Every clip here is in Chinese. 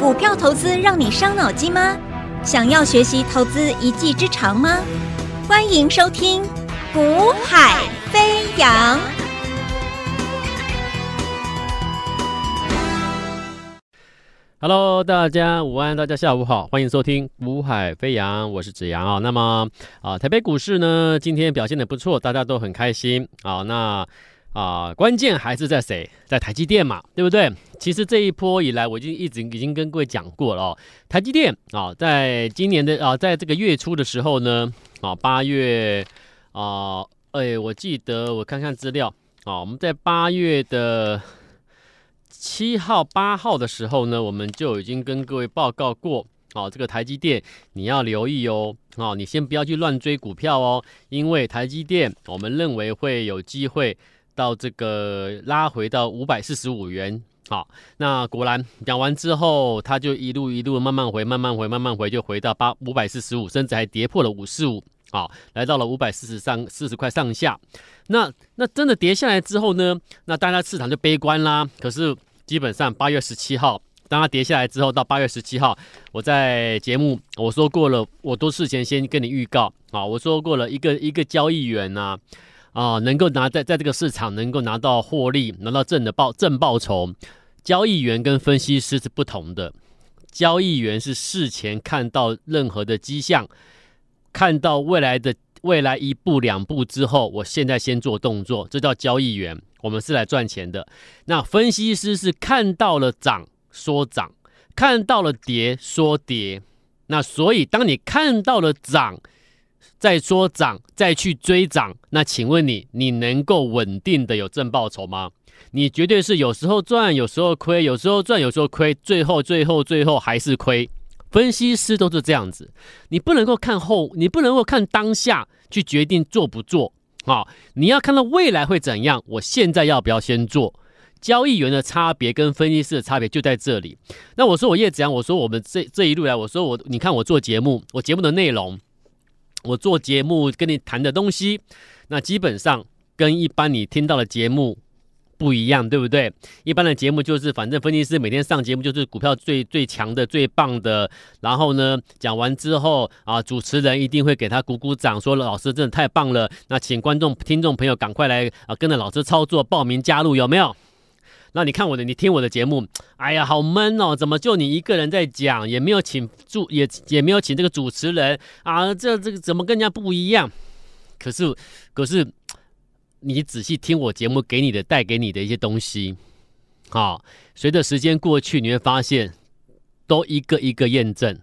股票投资让你伤脑筋吗？想要学习投资一技之长吗？欢迎收听《股海飞扬》。Hello，大家午安，大家下午好，欢迎收听《股海飞扬》，我是子阳啊。那么啊，台北股市呢，今天表现的不错，大家都很开心啊。那。啊，关键还是在谁？在台积电嘛，对不对？其实这一波以来，我已经一直已经跟各位讲过了。哦。台积电啊，在今年的啊，在这个月初的时候呢，啊，八月啊，哎，我记得我看看资料啊，我们在八月的七号、八号的时候呢，我们就已经跟各位报告过哦，这个台积电你要留意哦，哦，你先不要去乱追股票哦，因为台积电我们认为会有机会。到这个拉回到五百四十五元，好，那果然讲完之后，它就一路一路慢慢回，慢慢回，慢慢回，就回到八五百四十五，甚至还跌破了五十五，好，来到了五百四十三四十块上下。那那真的跌下来之后呢，那大家市场就悲观啦。可是基本上八月十七号，当它跌下来之后，到八月十七号，我在节目我说过了，我都事前先跟你预告，啊，我说过了，一个一个交易员啊。啊，能够拿在在这个市场能够拿到获利，拿到正的报正报酬。交易员跟分析师是不同的。交易员是事前看到任何的迹象，看到未来的未来一步两步之后，我现在先做动作，这叫交易员。我们是来赚钱的。那分析师是看到了涨说涨，看到了跌说跌。那所以当你看到了涨，再说涨，再去追涨，那请问你，你能够稳定的有正报酬吗？你绝对是有时候赚，有时候亏，有时候赚，有时候亏，最后最后最后还是亏。分析师都是这样子，你不能够看后，你不能够看当下去决定做不做啊，你要看到未来会怎样，我现在要不要先做？交易员的差别跟分析师的差别就在这里。那我说我叶子阳，我说我们这这一路来，我说我，你看我做节目，我节目的内容。我做节目跟你谈的东西，那基本上跟一般你听到的节目不一样，对不对？一般的节目就是，反正分析师每天上节目就是股票最最强的、最棒的，然后呢讲完之后啊，主持人一定会给他鼓鼓掌，说老师真的太棒了。那请观众、听众朋友赶快来啊，跟着老师操作，报名加入，有没有？那你看我的，你听我的节目，哎呀，好闷哦！怎么就你一个人在讲，也没有请助，也也没有请这个主持人啊？这这个怎么跟人家不一样？可是，可是你仔细听我节目给你的、带给你的一些东西，好，随着时间过去，你会发现都一个一个验证。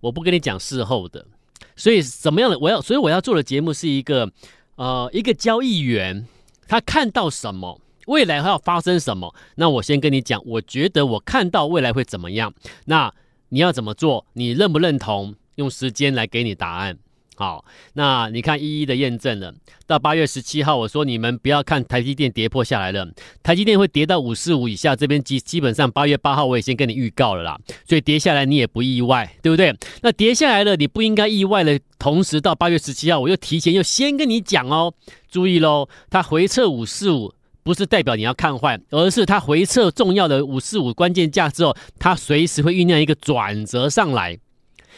我不跟你讲事后的，所以什么样的我要，所以我要做的节目是一个，呃，一个交易员他看到什么。未来要发生什么？那我先跟你讲，我觉得我看到未来会怎么样？那你要怎么做？你认不认同？用时间来给你答案。好，那你看一一的验证了。到八月十七号，我说你们不要看台积电跌破下来了，台积电会跌到五四五以下。这边基基本上八月八号我也先跟你预告了啦，所以跌下来你也不意外，对不对？那跌下来了你不应该意外的。同时到八月十七号，我又提前又先跟你讲哦，注意喽，它回撤五四五。不是代表你要看坏，而是它回撤重要的五四五关键价之后，它随时会酝酿一个转折上来，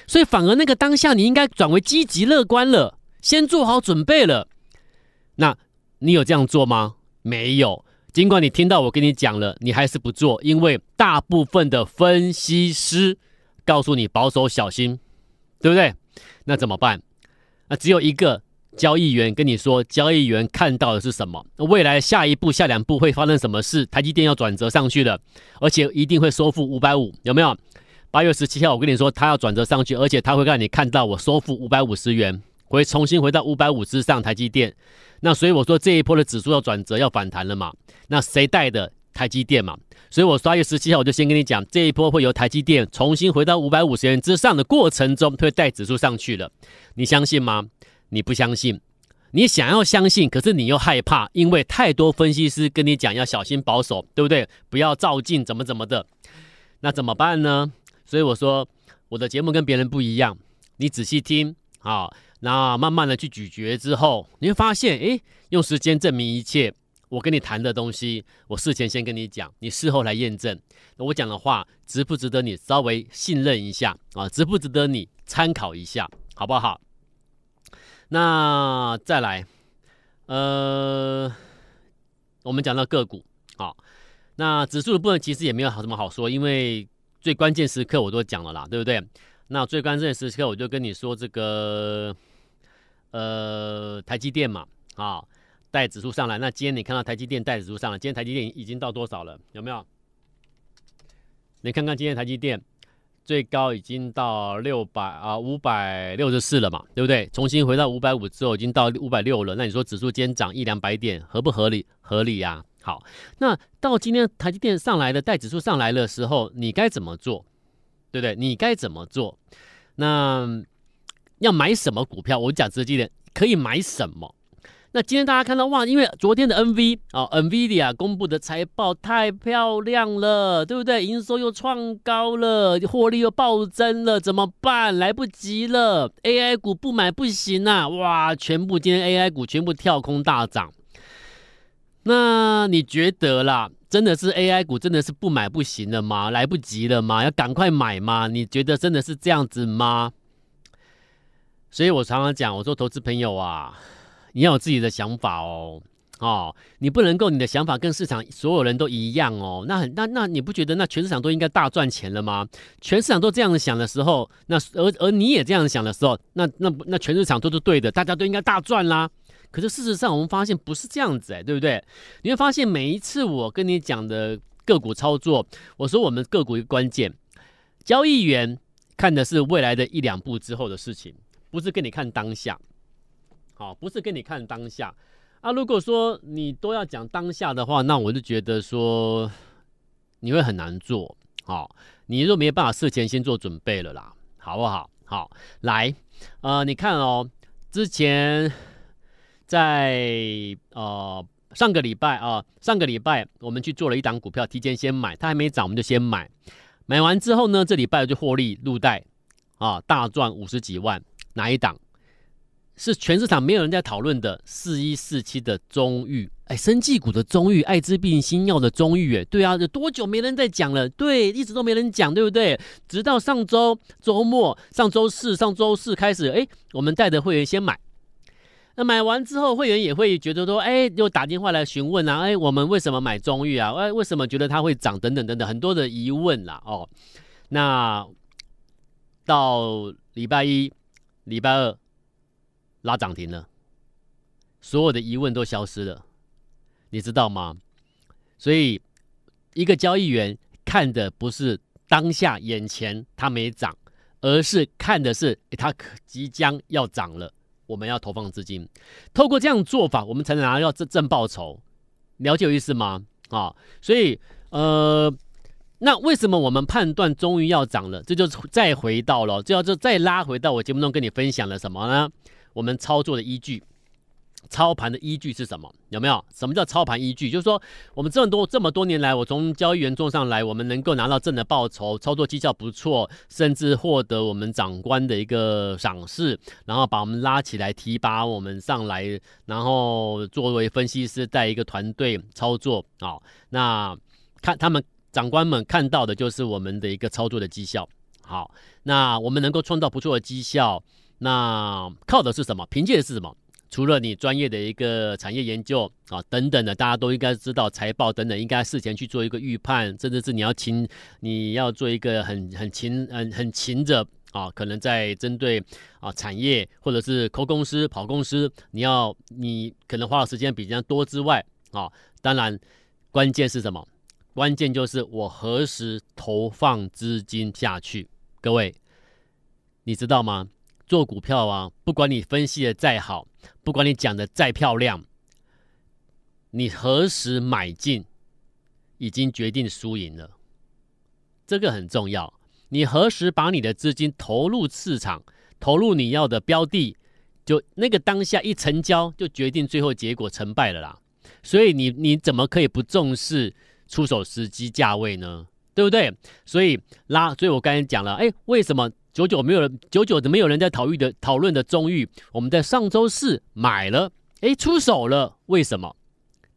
所以反而那个当下你应该转为积极乐观了，先做好准备了。那你有这样做吗？没有。尽管你听到我跟你讲了，你还是不做，因为大部分的分析师告诉你保守小心，对不对？那怎么办？那只有一个。交易员跟你说，交易员看到的是什么？未来下一步、下两步会发生什么事？台积电要转折上去的，而且一定会收复五百五，有没有？八月十七号，我跟你说，他要转折上去，而且他会让你看到我收复五百五十元，会重新回到五百五十之上。台积电，那所以我说这一波的指数要转折、要反弹了嘛？那谁带的台积电嘛？所以我八月十七号我就先跟你讲，这一波会由台积电重新回到五百五十元之上的过程中，会带指数上去了，你相信吗？你不相信，你想要相信，可是你又害怕，因为太多分析师跟你讲要小心保守，对不对？不要照进，怎么怎么的，那怎么办呢？所以我说我的节目跟别人不一样，你仔细听啊，那慢慢的去咀嚼之后，你会发现，诶，用时间证明一切。我跟你谈的东西，我事前先跟你讲，你事后来验证，我讲的话值不值得你稍微信任一下啊？值不值得你参考一下，好不好？那再来，呃，我们讲到个股，好，那指数的部分其实也没有什么好说，因为最关键时刻我都讲了啦，对不对？那最关键时刻我就跟你说这个，呃，台积电嘛，啊，带指数上来。那今天你看到台积电带指数上来，今天台积电已经到多少了？有没有？你看看今天台积电。最高已经到六百啊，五百六十四了嘛，对不对？重新回到五百五之后，已经到五百六了。那你说指数今天涨一两百点，合不合理？合理呀。好，那到今天台积电上来了，带指数上来的时候，你该怎么做？对不对？你该怎么做？那要买什么股票？我讲直接点，可以买什么？那今天大家看到哇，因为昨天的 NV 啊，NVIDIA 公布的财报太漂亮了，对不对？营收又创高了，获利又暴增了，怎么办？来不及了，AI 股不买不行啊！哇，全部今天 AI 股全部跳空大涨。那你觉得啦，真的是 AI 股真的是不买不行了吗？来不及了吗？要赶快买吗？你觉得真的是这样子吗？所以我常常讲，我说投资朋友啊。你要有自己的想法哦，哦，你不能够你的想法跟市场所有人都一样哦。那很那那你不觉得那全市场都应该大赚钱了吗？全市场都这样想的时候，那而而你也这样想的时候，那那那全市场都是对的，大家都应该大赚啦。可是事实上我们发现不是这样子哎，对不对？你会发现每一次我跟你讲的个股操作，我说我们个股关键，交易员看的是未来的一两步之后的事情，不是跟你看当下。好，不是给你看当下啊。如果说你都要讲当下的话，那我就觉得说你会很难做好，你若没有办法事前先做准备了啦，好不好？好，来，呃，你看哦，之前在呃上个礼拜啊，上个礼拜我们去做了一档股票，提前先买，它还没涨我们就先买，买完之后呢，这礼拜就获利入袋啊，大赚五十几万，哪一档？是全市场没有人在讨论的四一四七的中遇，哎，生技股的中遇，艾滋病新药的中遇，哎，对啊，有多久没人在讲了？对，一直都没人讲，对不对？直到上周周末，上周四，上周四开始，哎，我们带着会员先买，那买完之后，会员也会觉得说，哎，又打电话来询问啊，哎，我们为什么买中遇啊？哎，为什么觉得它会涨？等等等等，很多的疑问啦，哦，那到礼拜一、礼拜二。拉涨停了，所有的疑问都消失了，你知道吗？所以一个交易员看的不是当下眼前它没涨，而是看的是它即将要涨了，我们要投放资金。透过这样做法，我们才能拿到正正报酬，了解意思吗？啊，所以呃，那为什么我们判断终于要涨了？这就再回到了，就要就再拉回到我节目中跟你分享了什么呢？我们操作的依据，操盘的依据是什么？有没有什么叫操盘依据？就是说，我们这么多这么多年来，我从交易员做上来，我们能够拿到正的报酬，操作绩效不错，甚至获得我们长官的一个赏识，然后把我们拉起来提拔我们上来，然后作为分析师带一个团队操作啊。那看他们长官们看到的就是我们的一个操作的绩效。好，那我们能够创造不错的绩效。那靠的是什么？凭借的是什么？除了你专业的一个产业研究啊，等等的，大家都应该知道财报等等，应该事前去做一个预判，甚至是你要勤，你要做一个很很勤，很很勤着啊，可能在针对啊产业或者是抠公司跑公司，你要你可能花的时间比人家多之外啊，当然关键是什么？关键就是我何时投放资金下去？各位，你知道吗？做股票啊，不管你分析的再好，不管你讲的再漂亮，你何时买进已经决定输赢了，这个很重要。你何时把你的资金投入市场，投入你要的标的，就那个当下一成交，就决定最后结果成败了啦。所以你你怎么可以不重视出手时机价位呢？对不对？所以拉，所以我刚才讲了，哎，为什么？久久没有，久久的没有人在讨论的讨论的中域，我们在上周四买了，哎，出手了，为什么？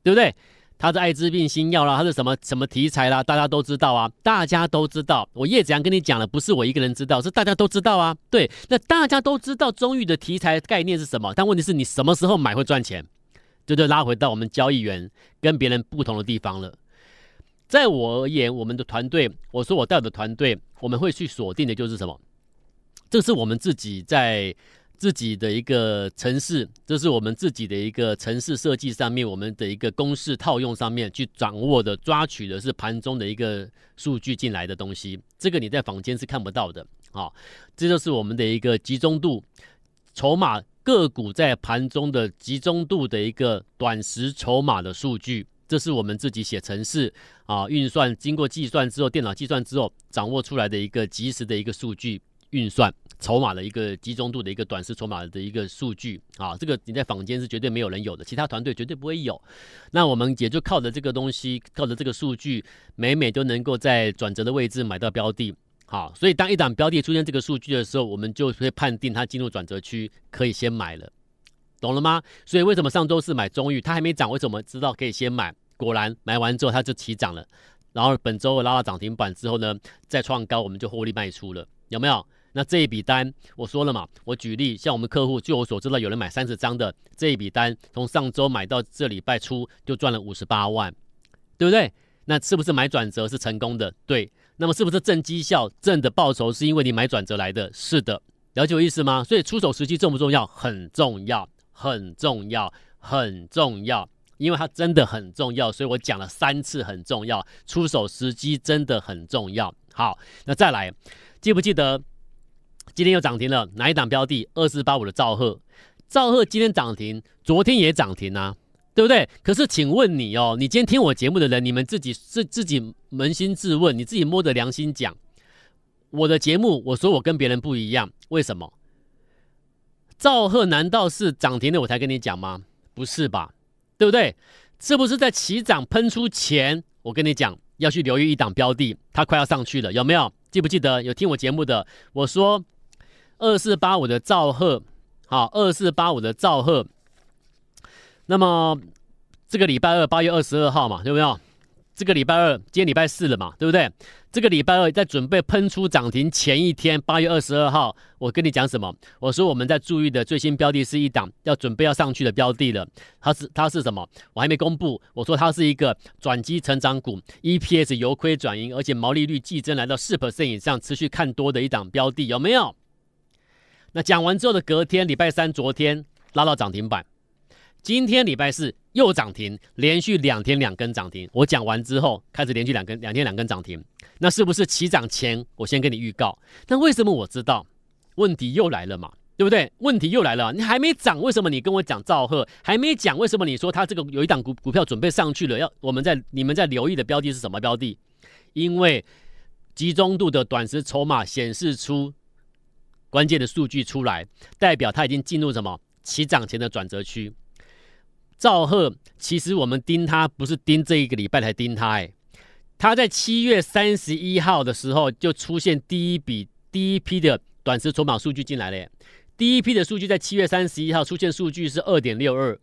对不对？它是艾滋病新药啦，它是什么什么题材啦？大家都知道啊，大家都知道。我叶子阳跟你讲了，不是我一个人知道，是大家都知道啊。对，那大家都知道中域的题材概念是什么？但问题是你什么时候买会赚钱？这就拉回到我们交易员跟别人不同的地方了。在我而言，我们的团队，我说我带的团队，我们会去锁定的就是什么？这是我们自己在自己的一个城市，这是我们自己的一个城市设计上面，我们的一个公式套用上面去掌握的、抓取的是盘中的一个数据进来的东西。这个你在房间是看不到的啊，这就是我们的一个集中度、筹码个股在盘中的集中度的一个短时筹码的数据。这是我们自己写程式啊，运算经过计算之后，电脑计算之后掌握出来的一个及时的一个数据。运算筹码的一个集中度的一个短时筹码的一个数据啊，这个你在坊间是绝对没有人有的，其他团队绝对不会有。那我们也就靠着这个东西，靠着这个数据，每每都能够在转折的位置买到标的。好，所以当一档标的出现这个数据的时候，我们就会判定它进入转折区，可以先买了，懂了吗？所以为什么上周四买中誉，它还没涨，为什么知道可以先买？果然买完之后它就起涨了。然后本周拉到涨停板之后呢，再创高我们就获利卖出了，有没有？那这一笔单，我说了嘛，我举例，像我们客户，据我所知道，有人买三十张的这一笔单，从上周买到这礼拜初就赚了五十八万，对不对？那是不是买转折是成功的？对，那么是不是正绩效正的报酬是因为你买转折来的？是的，了解我意思吗？所以出手时机重不重要？很重要，很重要，很重要，因为它真的很重要，所以我讲了三次很重要，出手时机真的很重要。好，那再来，记不记得？今天又涨停了，哪一档标的？二四八五的赵贺，赵贺今天涨停，昨天也涨停啊，对不对？可是，请问你哦，你今天听我节目的人，你们自己自自己扪心自问，你自己摸着良心讲，我的节目，我说我跟别人不一样，为什么？赵贺难道是涨停了我才跟你讲吗？不是吧，对不对？是不是在起涨喷出前，我跟你讲要去留意一档标的，它快要上去了，有没有？记不记得有听我节目的？我说。二四八五的赵赫，好，二四八五的赵赫。那么这个礼拜二，八月二十二号嘛，对不对？这个礼拜二，今天礼拜四了嘛，对不对？这个礼拜二，在准备喷出涨停前一天，八月二十二号，我跟你讲什么？我说我们在注意的最新标的是一档要准备要上去的标的了。它是它是什么？我还没公布。我说它是一个转机成长股，EPS 由亏转盈，而且毛利率季增来到四 percent 以上，持续看多的一档标的，有没有？那讲完之后的隔天，礼拜三，昨天拉到涨停板，今天礼拜四又涨停，连续两天两根涨停。我讲完之后开始连续两根，两天两根涨停，那是不是起涨前我先跟你预告？那为什么我知道？问题又来了嘛，对不对？问题又来了，你还没涨，为什么你跟我讲赵赫还没讲？为什么你说他这个有一档股股票准备上去了？要我们在你们在留意的标的是什么标的？因为集中度的短时筹码显示出。关键的数据出来，代表它已经进入什么起涨前的转折区。赵贺，其实我们盯他不是盯这一个礼拜来盯他，哎，他在七月三十一号的时候就出现第一笔、第一批的短时筹码数据进来了。第一批的数据在七月三十一号出现，数据是二点六二，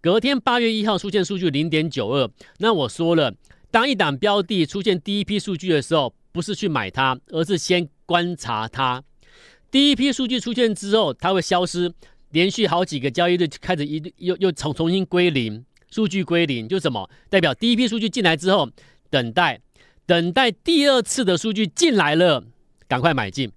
隔天八月一号出现数据零点九二。那我说了，当一档标的出现第一批数据的时候，不是去买它，而是先观察它。第一批数据出现之后，它会消失，连续好几个交易日开始一又又重重新归零，数据归零就什么？代表第一批数据进来之后，等待，等待第二次的数据进来了，赶快买进，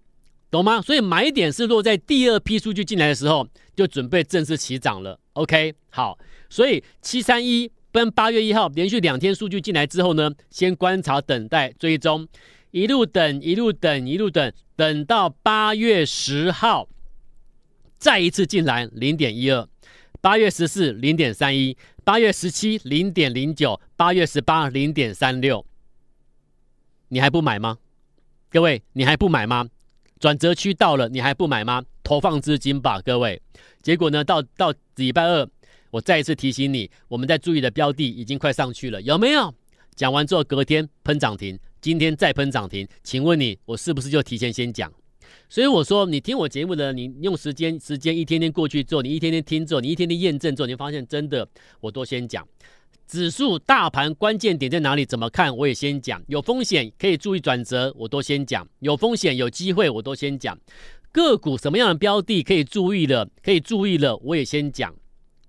懂吗？所以买点是落在第二批数据进来的时候，就准备正式起涨了。OK，好，所以七三一跟八月一号连续两天数据进来之后呢，先观察等待追踪，一路等一路等一路等。等到八月十号，再一次进来零点一二，八月十四零点三一，八月十七零点零九，八月十八零点三六，你还不买吗？各位，你还不买吗？转折区到了，你还不买吗？投放资金吧，各位。结果呢？到到礼拜二，我再一次提醒你，我们在注意的标的已经快上去了，有没有？讲完之后隔天喷涨停。今天再喷涨停，请问你，我是不是就提前先讲？所以我说，你听我节目的，你用时间时间一天天过去做，你一天天听做，你一天天验证做，你发现真的，我都先讲指数、大盘关键点在哪里，怎么看，我也先讲。有风险可以注意转折，我都先讲。有风险有机会，我都先讲。个股什么样的标的可以注意了，可以注意了，我也先讲，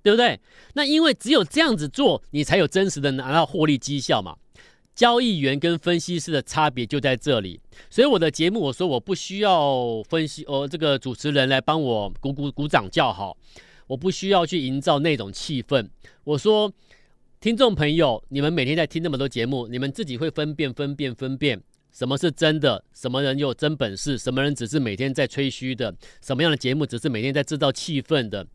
对不对？那因为只有这样子做，你才有真实的拿到获利绩效嘛。交易员跟分析师的差别就在这里，所以我的节目我说我不需要分析哦，这个主持人来帮我鼓鼓鼓掌叫好，我不需要去营造那种气氛。我说听众朋友，你们每天在听那么多节目，你们自己会分辨分辨分辨，什么是真的，什么人有真本事，什么人只是每天在吹嘘的，什么样的节目只是每天在制造气氛的。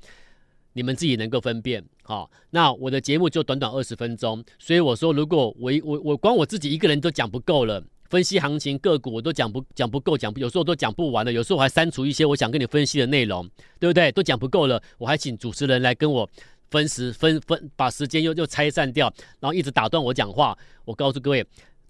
你们自己能够分辨好，那我的节目就短短二十分钟，所以我说，如果我我我光我自己一个人都讲不够了，分析行情个股我都讲不讲不够，讲有时候都讲不完的，有时候我还删除一些我想跟你分析的内容，对不对？都讲不够了，我还请主持人来跟我分时分分把时间又又拆散掉，然后一直打断我讲话。我告诉各位，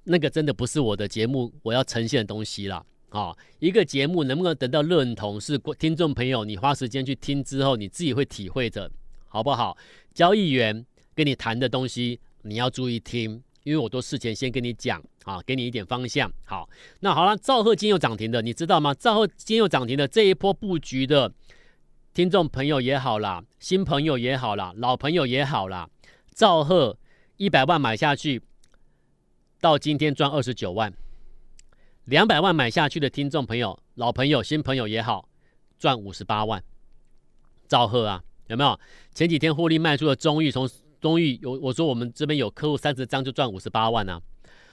那个真的不是我的节目我要呈现的东西了。啊，一个节目能不能得到认同，是听众朋友你花时间去听之后，你自己会体会着，好不好？交易员跟你谈的东西，你要注意听，因为我都事前先跟你讲啊，给你一点方向。好，那好了，兆赫今又涨停的，你知道吗？兆赫今又涨停的这一波布局的听众朋友也好啦，新朋友也好啦，老朋友也好啦，兆赫一百万买下去，到今天赚二十九万。两百万买下去的听众朋友，老朋友、新朋友也好，赚五十八万。赵贺啊，有没有？前几天获利卖出的中玉，从中玉有我说我们这边有客户三十张就赚五十八万呢。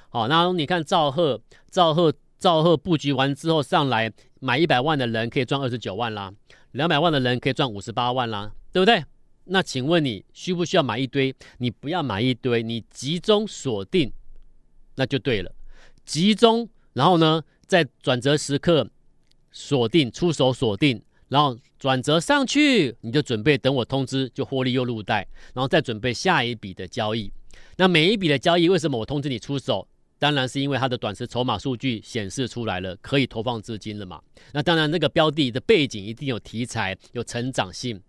好，那你看赵贺，赵贺，赵贺布局完之后上来买一百万的人可以赚二十九万啦，两百万的人可以赚五十八万啦，对不对？那请问你需不需要买一堆？你不要买一堆，你集中锁定，那就对了。集中。然后呢，在转折时刻锁定出手，锁定，然后转折上去，你就准备等我通知就获利又入袋，然后再准备下一笔的交易。那每一笔的交易，为什么我通知你出手？当然是因为它的短时筹码数据显示出来了，可以投放资金了嘛。那当然，那个标的的背景一定有题材，有成长性，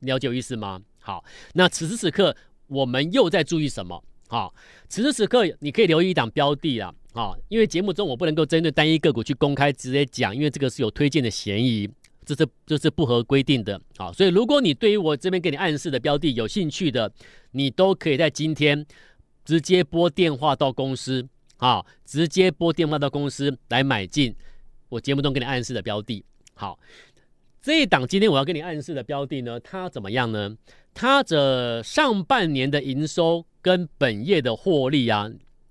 了解意思吗？好，那此时此刻我们又在注意什么？好，此时此刻你可以留意一档标的啊，啊，因为节目中我不能够针对单一个股去公开直接讲，因为这个是有推荐的嫌疑，这是这是不合规定的。啊。所以如果你对于我这边给你暗示的标的有兴趣的，你都可以在今天直接拨电话到公司啊，直接拨电话到公司来买进我节目中给你暗示的标的。好，这一档今天我要给你暗示的标的呢，它怎么样呢？它的上半年的营收跟本业的获利啊。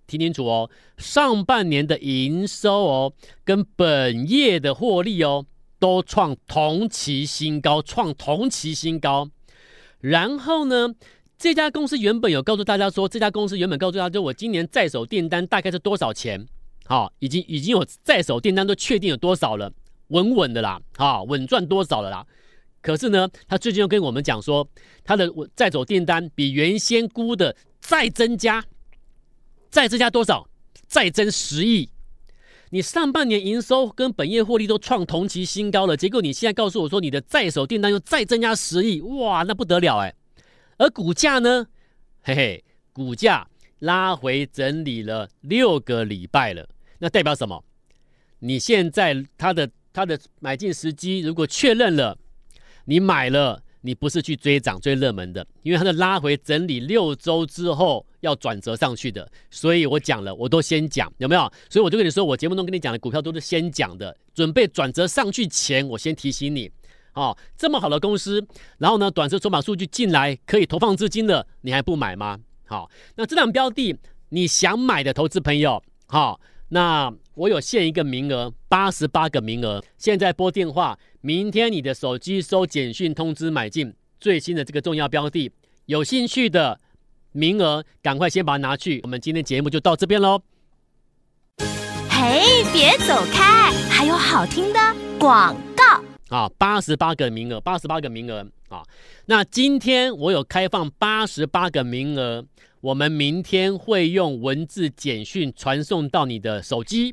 听清楚哦，上半年的营收哦，跟本业的获利哦，都创同期新高，创同期新高。然后呢，这家公司原本有告诉大家说，这家公司原本告诉大家就我今年在手订单大概是多少钱？啊，已经已经有在手订单都确定有多少了，稳稳的啦，啊，稳赚多少的啦。可是呢，他最近又跟我们讲说，他的在手订单比原先估的再增加。再增加多少？再增十亿。你上半年营收跟本业获利都创同期新高了，结果你现在告诉我说你的在手订单又再增加十亿，哇，那不得了哎。而股价呢？嘿嘿，股价拉回整理了六个礼拜了，那代表什么？你现在它的它的买进时机如果确认了，你买了。你不是去追涨最热门的，因为它的拉回整理六周之后要转折上去的，所以我讲了，我都先讲有没有？所以我就跟你说，我节目中跟你讲的股票都是先讲的，准备转折上去前，我先提醒你，哦，这么好的公司，然后呢，短时筹码数据进来可以投放资金了，你还不买吗？好，那这两标的你想买的投资朋友，好。那我有限一个名额，八十八个名额。现在拨电话，明天你的手机收简讯通知买进最新的这个重要标的。有兴趣的名额，赶快先把它拿去。我们今天节目就到这边喽。嘿，别走开，还有好听的广告啊！八十八个名额，八十八个名额啊！那今天我有开放八十八个名额。我们明天会用文字简讯传送到你的手机，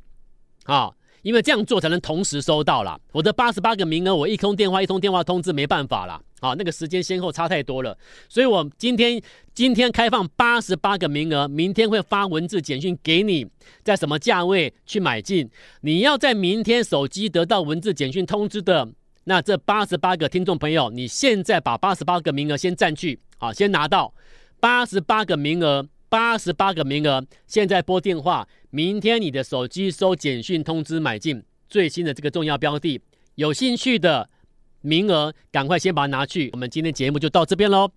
啊，因为这样做才能同时收到啦。我的八十八个名额，我一通电话一通电话通知没办法啦。啊，那个时间先后差太多了，所以我今天今天开放八十八个名额，明天会发文字简讯给你，在什么价位去买进？你要在明天手机得到文字简讯通知的，那这八十八个听众朋友，你现在把八十八个名额先占据啊，先拿到。八十八个名额，八十八个名额，现在拨电话，明天你的手机收简讯通知买进最新的这个重要标的，有兴趣的名额赶快先把它拿去。我们今天节目就到这边喽。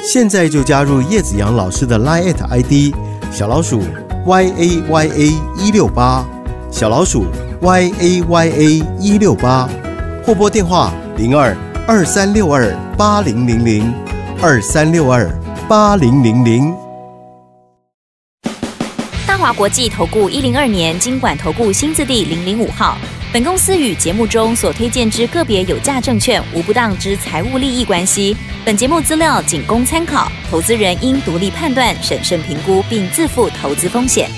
现在就加入叶子阳老师的 Line ID：小老鼠 y a y a 一六八，小老鼠 y a y a 一六八，或拨电话零二二三六二八零零零。二三六二八零零零，大华国际投顾一零二年经管投顾新字第零零五号。本公司与节目中所推荐之个别有价证券无不当之财务利益关系。本节目资料仅供参考，投资人应独立判断、审慎评估，并自负投资风险。